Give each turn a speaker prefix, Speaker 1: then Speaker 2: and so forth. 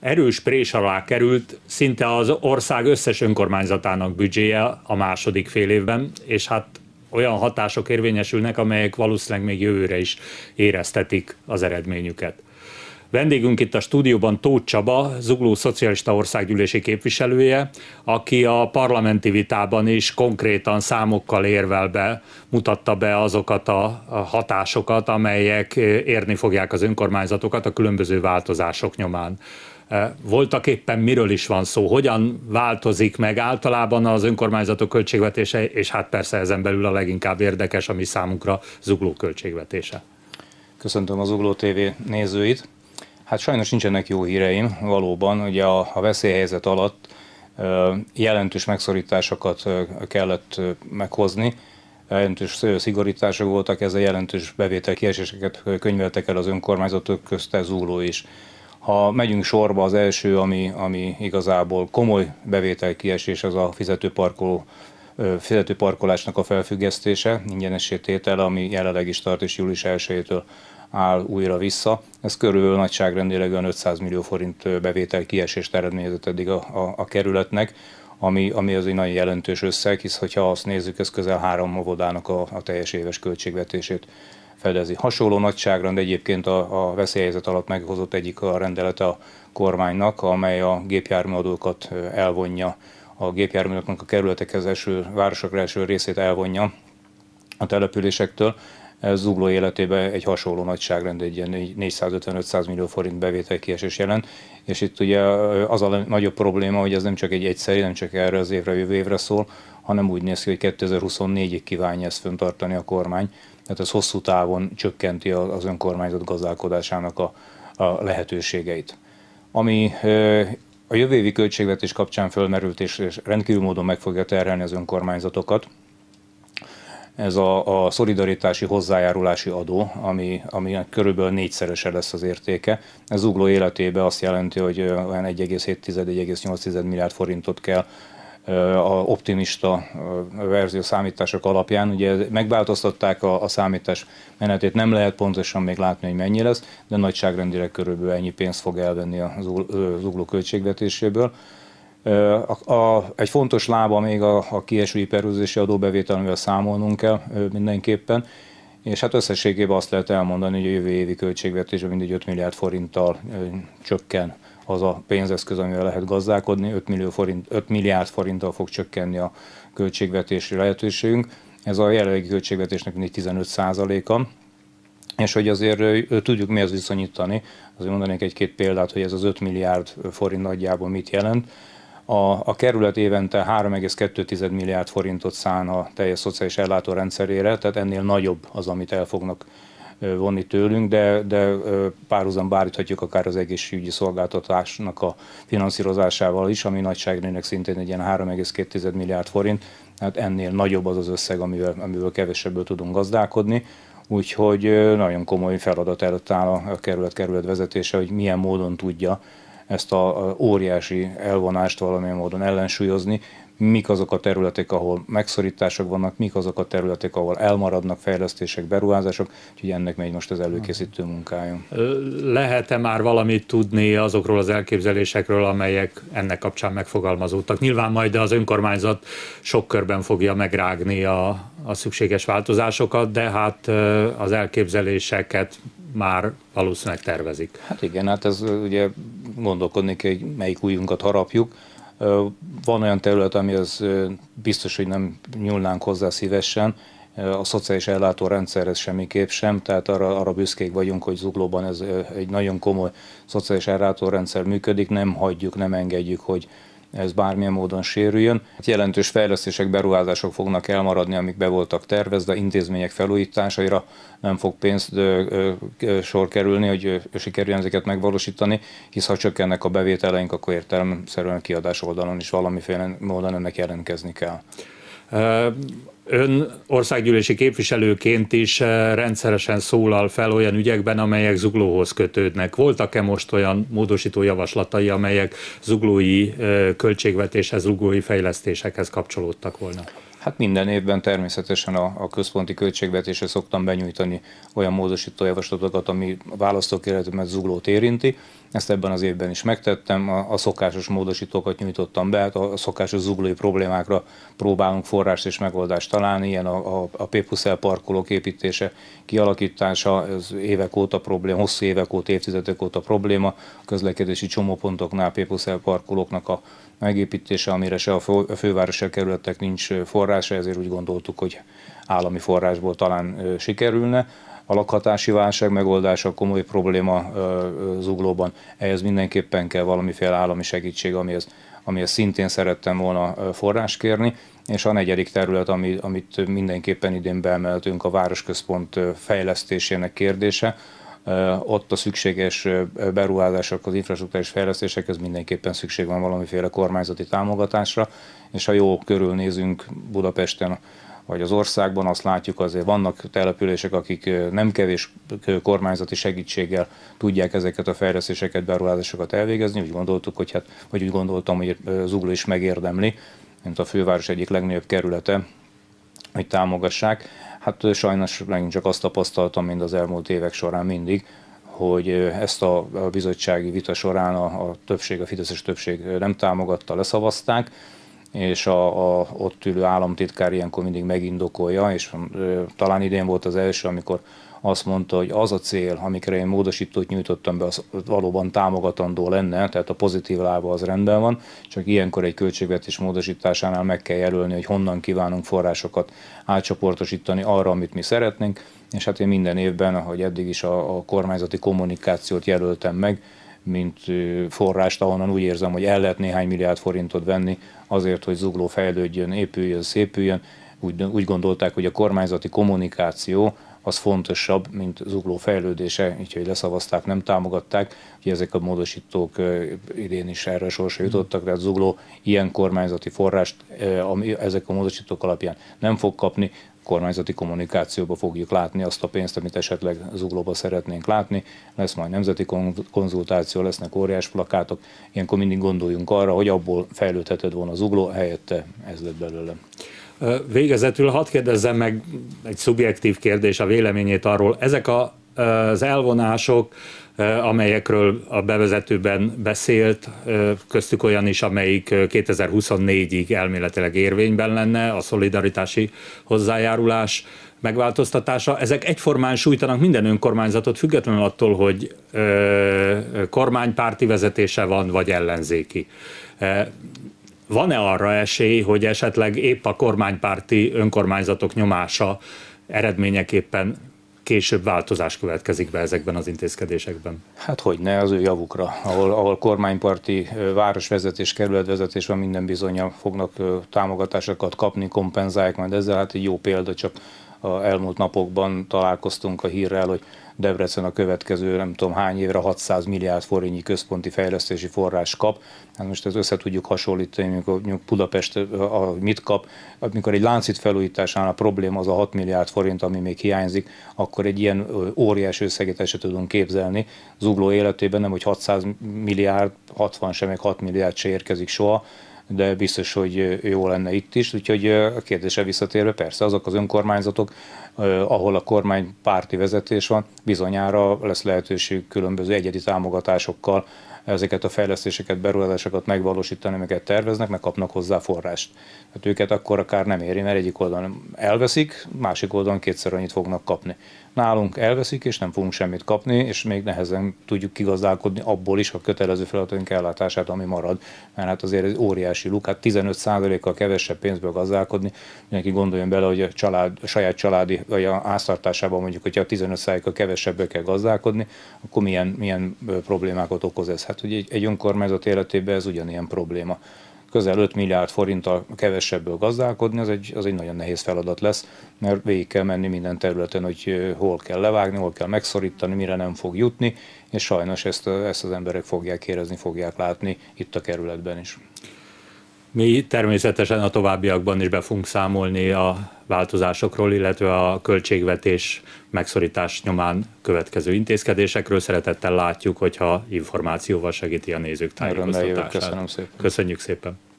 Speaker 1: erős prés alá került szinte az ország összes önkormányzatának büdzséje a második fél évben, és hát olyan hatások érvényesülnek, amelyek valószínűleg még jövőre is éreztetik az eredményüket. Vendégünk itt a stúdióban Tóth Csaba, Zugló Szocialista Országgyűlési képviselője, aki a parlamenti vitában is konkrétan számokkal érvelve mutatta be azokat a hatásokat, amelyek érni fogják az önkormányzatokat a különböző változások nyomán. Eh, voltak éppen miről is van szó, hogyan változik meg általában az önkormányzatok költségvetése, és hát persze ezen belül a leginkább érdekes, ami számunkra zugló
Speaker 2: költségvetése. Köszöntöm az Zugló TV nézőit. Hát sajnos nincsenek jó híreim, valóban, ugye a, a veszélyhelyzet alatt eh, jelentős megszorításokat eh, kellett meghozni, jelentős szigorítások voltak, ez a jelentős bevétel kieséseket könyveltek el az önkormányzatok közt, ez is. Ha megyünk sorba, az első, ami, ami igazából komoly bevétel kiesés, az a fizetőparkoló fizetőparkolásnak a felfüggesztése, ingyenes tétel, ami jelenleg is tart, és július 1 áll újra vissza. Ez körülbelül nagyságrendileg olyan 500 millió forint bevétel kiesést eredményezett eddig a, a, a kerületnek, ami, ami az egy nagyon jelentős összeg, hisz hogyha azt nézzük, ez közel három óvodának a, a teljes éves költségvetését fedezi. Hasonló nagyságrend egyébként a, a veszélyhelyzet alatt meghozott egyik a rendelet a kormánynak, amely a gépjárműadókat elvonja, a gépjárműadóknak a kerületekhez eső, városokra eső részét elvonja a településektől. ez Zugló életében egy hasonló nagyságrend, egy ilyen 450-500 millió forint bevétel kiesés jelent, és itt ugye az a nagyobb probléma, hogy ez nem csak egy egyszerű, nem csak erre az évre, jövő évre szól, hanem úgy néz ki, hogy 2024-ig kívánja ezt föntartani a kormány. Tehát ez hosszú távon csökkenti az önkormányzat gazdálkodásának a, a lehetőségeit. Ami a jövő évi költségvetés kapcsán fölmerült, és, és rendkívül módon meg fogja terhelni az önkormányzatokat, ez a, a szolidaritási hozzájárulási adó, ami, ami körülbelül négyszerese lesz az értéke. Ez ugló életében azt jelenti, hogy olyan 1,7-1,8 milliárd forintot kell a optimista verzió számítások alapján. Ugye megváltoztatták a, a számítás menetét, nem lehet pontosan még látni, hogy mennyi lesz, de nagyságrendileg körülbelül ennyi pénzt fog elvenni az ugló költségvetéséből. A, a, egy fontos lába még a, a kieső iperőzési adóbevétel, amivel számolnunk kell mindenképpen, és hát összességében azt lehet elmondani, hogy a jövő évi költségvetésben mindegy 5 milliárd forinttal csökken az a pénzeszköz, amivel lehet gazdálkodni, 5, millió forint, 5 milliárd forinttal fog csökkenni a költségvetési lehetőségünk. Ez a jelenlegi költségvetésnek mindig 15 százaléka, és hogy azért tudjuk mihez viszonyítani, azért mondanék egy-két példát, hogy ez az 5 milliárd forint nagyjából mit jelent. A, a kerület évente 3,2 milliárd forintot szán a teljes szociális ellátórendszerére, tehát ennél nagyobb az, amit el fognak vonni tőlünk, de, de párhuzam báríthatjuk akár az egészségügyi szolgáltatásnak a finanszírozásával is, ami nagyságrének szintén egy ilyen 3,2 milliárd forint, hát ennél nagyobb az az összeg, amivel, amivel kevesebből tudunk gazdálkodni. Úgyhogy nagyon komoly feladat előtt áll a kerület-kerület vezetése, hogy milyen módon tudja ezt a óriási elvonást valamilyen módon ellensúlyozni, mik azok a területek, ahol megszorítások vannak, mik azok a területek, ahol elmaradnak fejlesztések, beruházások, úgyhogy ennek megy most az előkészítő munkája.
Speaker 1: Lehet-e már valamit tudni azokról az elképzelésekről, amelyek ennek kapcsán megfogalmazódtak? Nyilván majd az önkormányzat sok körben fogja megrágni a, a szükséges változásokat, de hát az
Speaker 2: elképzeléseket már valószínűleg tervezik. Hát igen, hát ez ugye gondolkodni kell, hogy melyik újunkat harapjuk, van olyan terület, az biztos, hogy nem nyúlnánk hozzá szívesen, a szociális ez semmiképp sem, tehát arra, arra büszkék vagyunk, hogy Zuglóban ez egy nagyon komoly szociális rendszer működik, nem hagyjuk, nem engedjük, hogy ez bármilyen módon sérüljön. Hát jelentős fejlesztések, beruházások fognak elmaradni, amik be voltak tervezve, intézmények felújításaira nem fog pénzt sor kerülni, hogy sikerüljön ezeket megvalósítani, hisz ha csökkennek a bevételeink, akkor értelemszerűen kiadás oldalon is valamiféle módon ennek jelentkezni kell. Ön országgyűlési képviselőként is rendszeresen
Speaker 1: szólal fel olyan ügyekben, amelyek zuglóhoz kötődnek. Voltak-e most olyan módosító
Speaker 2: javaslatai, amelyek zuglói költségvetéshez, zuglói fejlesztésekhez kapcsolódtak volna? Hát minden évben természetesen a, a központi költségvetésre szoktam benyújtani olyan javaslatokat, ami a választókéretemet zuglót érinti. Ezt ebben az évben is megtettem, a, a szokásos módosítókat nyújtottam be, hát a, a szokásos zuglói problémákra próbálunk forrást és megoldást találni, ilyen a, a, a P parkolók építése, kialakítása, ez évek óta probléma, hosszú évek óta, évtizedek óta probléma, a közlekedési csomópontoknál P parkolóknak a megépítése, amire se a, fő, a főváros, kerületek nincs forrás, forrása, ezért úgy gondoltuk, hogy állami forrásból talán sikerülne. A lakhatási válság megoldása komoly probléma zuglóban. Ehhez mindenképpen kell valamiféle állami segítség, amihez, amihez szintén szerettem volna forrás kérni. És a negyedik terület, amit mindenképpen idén beemeltünk, a városközpont fejlesztésének kérdése ott a szükséges beruházások, az infrastruktúrás fejlesztésekhez mindenképpen szükség van valamiféle kormányzati támogatásra, és ha jó körülnézünk Budapesten, vagy az országban azt látjuk, azért vannak települések, akik nem kevés kormányzati segítséggel tudják ezeket a fejlesztéseket, beruházásokat elvégezni. Úgy gondoltuk, hogy hát, vagy úgy gondoltam, hogy Zugló is megérdemli, mint a főváros egyik legnagyobb kerülete, hogy támogassák. Hát sajnos megint csak azt tapasztaltam, mint az elmúlt évek során mindig, hogy ezt a bizottsági vita során a, a többség, a fideszes többség nem támogatta, leszavazták, és a, a ott ülő államtitkár ilyenkor mindig megindokolja, és talán idén volt az első, amikor azt mondta, hogy az a cél, amikre én módosítót nyújtottam be, az valóban támogatandó lenne, tehát a pozitív lába az rendben van, csak ilyenkor egy költségvetés módosításánál meg kell jelölni, hogy honnan kívánunk forrásokat átcsoportosítani arra, amit mi szeretnénk, és hát én minden évben, ahogy eddig is a, a kormányzati kommunikációt jelöltem meg, mint forrást, ahonnan úgy érzem, hogy el lehet néhány milliárd forintot venni azért, hogy zugló fejlődjön, épüljön, szépüljön. Úgy, úgy gondolták, hogy a kormányzati kommunikáció az fontosabb, mint zugló fejlődése, így hogy leszavazták, nem támogatták. Ugye ezek a módosítók idén is erre sorsa jutottak, tehát zugló ilyen kormányzati forrást ami ezek a módosítók alapján nem fog kapni, kormányzati kommunikációba fogjuk látni azt a pénzt, amit esetleg zuglóba szeretnénk látni. Lesz majd nemzeti konzultáció, lesznek óriás plakátok. Ilyenkor mindig gondoljunk arra, hogy abból fejlődhetett volna zugló, helyette ez lett belőle.
Speaker 1: Végezetül hadd kérdezzem meg egy szubjektív kérdés a véleményét arról. Ezek a, az elvonások, amelyekről a bevezetőben beszélt, köztük olyan is, amelyik 2024-ig elméletileg érvényben lenne, a szolidaritási hozzájárulás megváltoztatása. Ezek egyformán sújtanak minden önkormányzatot, függetlenül attól, hogy kormánypárti vezetése van, vagy ellenzéki van-e arra esély, hogy esetleg épp a kormánypárti önkormányzatok nyomása eredményeképpen később
Speaker 2: változás következik be ezekben az intézkedésekben? Hát hogy ne, az ő javukra. Ahol, ahol kormányparti városvezetés, kerületvezetés van, minden bizonyal fognak támogatásokat kapni, kompenzálják majd ezzel. Hát egy jó példa, csak elmúlt napokban találkoztunk a hírrel, hogy Debrecen a következő nem tudom hány évre 600 milliárd forintnyi központi fejlesztési forrás kap. Hát most ezt össze tudjuk hasonlítani, amikor Budapest eh, a, mit kap. Amikor egy láncit felújításán a probléma az a 6 milliárd forint, ami még hiányzik, akkor egy ilyen eh, óriási összeget se tudunk képzelni. Zugló életében nem, hogy 600 milliárd, 60 sem, még 6 milliárd se érkezik soha de biztos, hogy jó lenne itt is. Úgyhogy a kérdése visszatérve, persze azok az önkormányzatok, ahol a kormány párti vezetés van, bizonyára lesz lehetőség különböző egyedi támogatásokkal ezeket a fejlesztéseket, beruházásokat megvalósítani, amiket terveznek, meg kapnak hozzá forrást. Hát őket akkor akár nem éri, mert egyik oldalon elveszik, másik oldalon kétszer annyit fognak kapni. Nálunk elveszik, és nem fogunk semmit kapni, és még nehezen tudjuk kigazdálkodni abból is a kötelező feladatunk ellátását, ami marad. Mert hát azért ez óriási luk, hát 15%-kal kevesebb pénzből gazdálkodni. Mindenki gondoljon bele, hogy a, család, a saját családi vagy a háztartásában mondjuk, hogyha 15%-kal kevesebből kell gazdálkodni, akkor milyen, milyen problémákat okoz ez? Hát tehát ugye egy önkormányzat életében ez ugyanilyen probléma. Közel 5 milliárd forinttal kevesebből gazdálkodni, az egy, az egy nagyon nehéz feladat lesz, mert végig kell menni minden területen, hogy hol kell levágni, hol kell megszorítani, mire nem fog jutni, és sajnos ezt, ezt az emberek fogják érezni, fogják látni itt a kerületben is. Mi természetesen a továbbiakban is be
Speaker 1: fogunk számolni a változásokról, illetve a költségvetés megszorítás nyomán következő intézkedésekről. Szeretettel látjuk, hogyha információval segíti a nézők tájékoztatását. Köszönöm szépen. Köszönjük szépen.